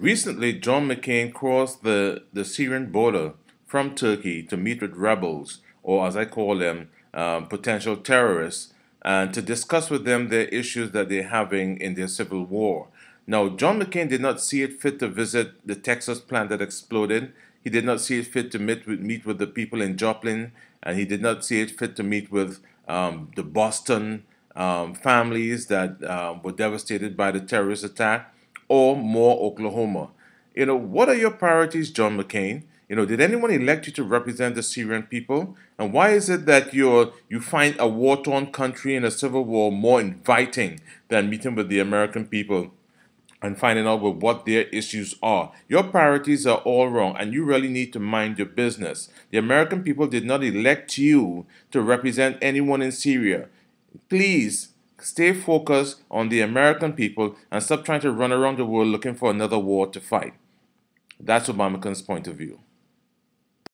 Recently, John McCain crossed the, the Syrian border from Turkey to meet with rebels, or as I call them, um, potential terrorists, and to discuss with them the issues that they're having in their civil war. Now, John McCain did not see it fit to visit the Texas plant that exploded. He did not see it fit to meet with, meet with the people in Joplin, and he did not see it fit to meet with um, the Boston um, families that uh, were devastated by the terrorist attack or more Oklahoma. You know, what are your priorities, John McCain? You know, did anyone elect you to represent the Syrian people? And why is it that you are you find a war-torn country in a civil war more inviting than meeting with the American people and finding out with what their issues are? Your priorities are all wrong, and you really need to mind your business. The American people did not elect you to represent anyone in Syria. Please stay focused on the American people and stop trying to run around the world looking for another war to fight. That's Obamacan's point of view.